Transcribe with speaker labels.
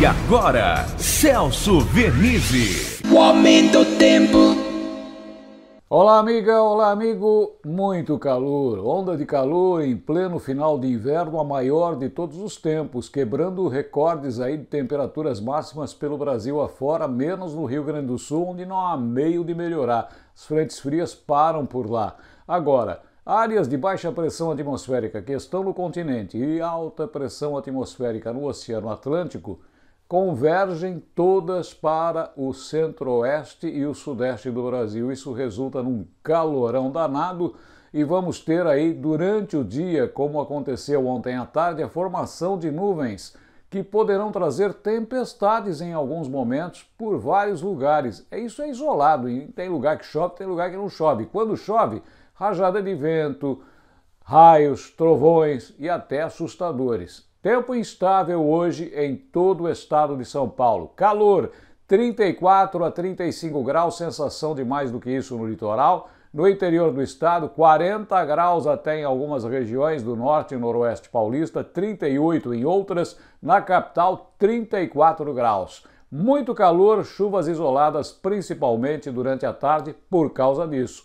Speaker 1: E agora, Celso Vernizzi. O aumento do tempo. Olá, amiga, olá, amigo. Muito calor, onda de calor em pleno final de inverno, a maior de todos os tempos, quebrando recordes aí de temperaturas máximas pelo Brasil afora, menos no Rio Grande do Sul, onde não há meio de melhorar. As frentes frias param por lá. Agora, Áreas de baixa pressão atmosférica que estão no continente e alta pressão atmosférica no Oceano Atlântico convergem todas para o centro-oeste e o sudeste do Brasil. Isso resulta num calorão danado e vamos ter aí durante o dia, como aconteceu ontem à tarde, a formação de nuvens que poderão trazer tempestades em alguns momentos por vários lugares. É isso é isolado, tem lugar que chove, tem lugar que não chove. Quando chove, rajada de vento, raios, trovões e até assustadores. Tempo instável hoje em todo o estado de São Paulo. Calor 34 a 35 graus, sensação de mais do que isso no litoral. No interior do estado, 40 graus até em algumas regiões do norte e noroeste paulista, 38 em outras, na capital, 34 graus. Muito calor, chuvas isoladas, principalmente durante a tarde, por causa disso.